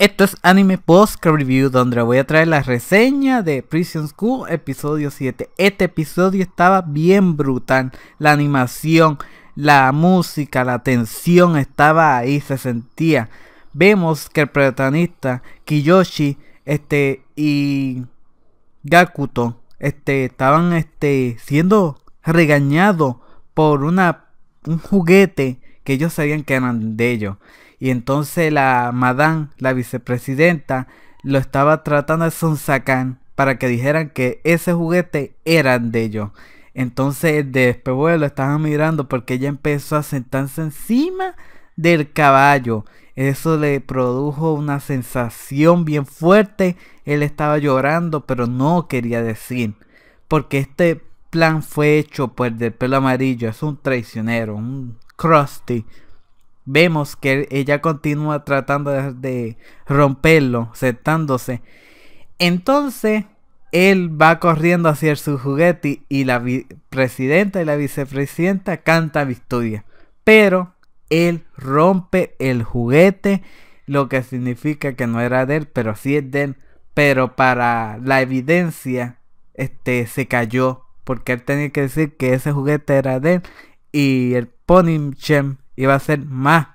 Esto es Anime Post Review, donde voy a traer la reseña de Prison School episodio 7. Este episodio estaba bien brutal. La animación, la música, la tensión estaba ahí, se sentía. Vemos que el protagonista, Kiyoshi, este, y Gakuto, este, estaban este, siendo regañados por una, un juguete que ellos sabían que eran de ellos. Y entonces la madame, la vicepresidenta, lo estaba tratando de sonsacar para que dijeran que ese juguete eran de ellos. Entonces el lo estaban mirando porque ella empezó a sentarse encima del caballo. Eso le produjo una sensación bien fuerte. Él estaba llorando, pero no quería decir. Porque este plan fue hecho por pues, el pelo amarillo. Es un traicionero, un Krusty, vemos que ella continúa tratando de romperlo, sentándose. Entonces, él va corriendo hacia su juguete y la presidenta y la vicepresidenta canta victoria. Pero él rompe el juguete, lo que significa que no era de él, pero sí es de él. Pero para la evidencia, este se cayó porque él tenía que decir que ese juguete era de él y el Gem iba a ser más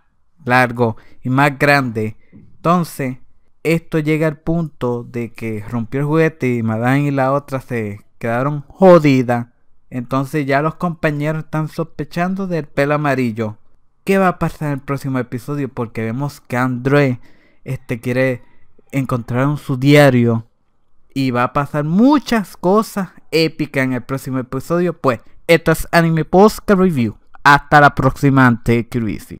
largo y más grande. Entonces, esto llega al punto de que rompió el juguete y Madame y la otra se quedaron jodidas. Entonces ya los compañeros están sospechando del pelo amarillo. ¿Qué va a pasar en el próximo episodio? Porque vemos que André este, quiere encontrar su diario. Y va a pasar muchas cosas épicas en el próximo episodio. Pues esto es Anime Post Review. Hasta la próxima, te